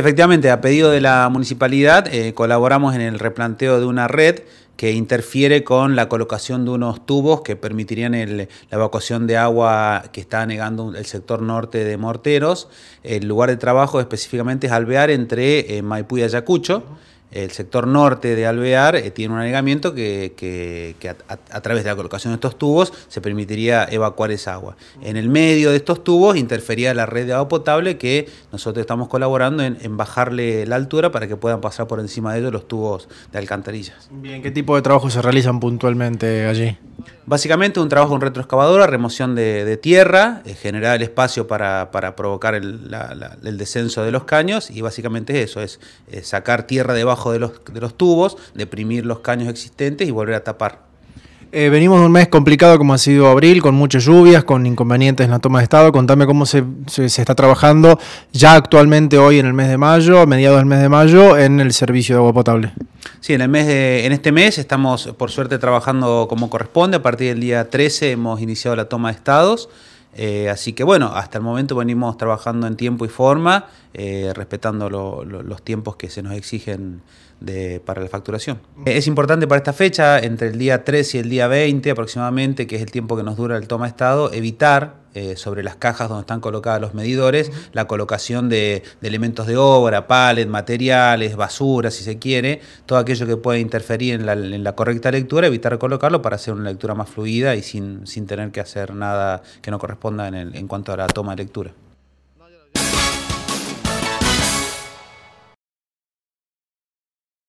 Efectivamente, a pedido de la municipalidad eh, colaboramos en el replanteo de una red que interfiere con la colocación de unos tubos que permitirían la evacuación de agua que está negando el sector norte de Morteros. El lugar de trabajo específicamente es Alvear entre eh, Maipú y Ayacucho el sector norte de Alvear eh, tiene un anegamiento que, a, través de la colocación de estos tubos se permitiría evacuar esa agua. En el medio de estos tubos interfería la red de agua potable que nosotros estamos colaborando en, bajarle la altura para que puedan pasar por encima de ellos los tubos de alcantarillas. Bien, ¿qué tipo de trabajo se realizan puntualmente allí? Básicamente un trabajo en retroexcavadora, remoción de, tierra, eh, generar el espacio para, provocar el, descenso de los caños y básicamente eso, es sacar tierra debajo de los, tubos, deprimir los caños existentes y volver a tapar. Eh, venimos de un mes complicado como ha sido abril, con muchas lluvias, con inconvenientes en la toma de estado. Contame cómo se, está trabajando ya actualmente hoy en el mes de mayo, a mediados del mes de mayo, en el servicio de agua potable. Sí, en, el mes en este mes estamos por suerte trabajando como corresponde. A partir del día 13 hemos iniciado la toma de estados. Eh, así que bueno, hasta el momento venimos trabajando en tiempo y forma, eh, respetando los tiempos que se nos exigen para la facturación. Mm. Es importante para esta fecha, entre el día 3 y el día 20 aproximadamente, que es el tiempo que nos dura el toma estado, evitar eh, sobre las cajas donde están colocados los medidores, la colocación de, elementos de obra, palet, materiales, basura, si se quiere, todo aquello que pueda interferir en la, correcta lectura, evitar colocarlo para hacer una lectura más fluida y sin, sin tener que hacer nada que no corresponda en, en cuanto a la toma de lectura.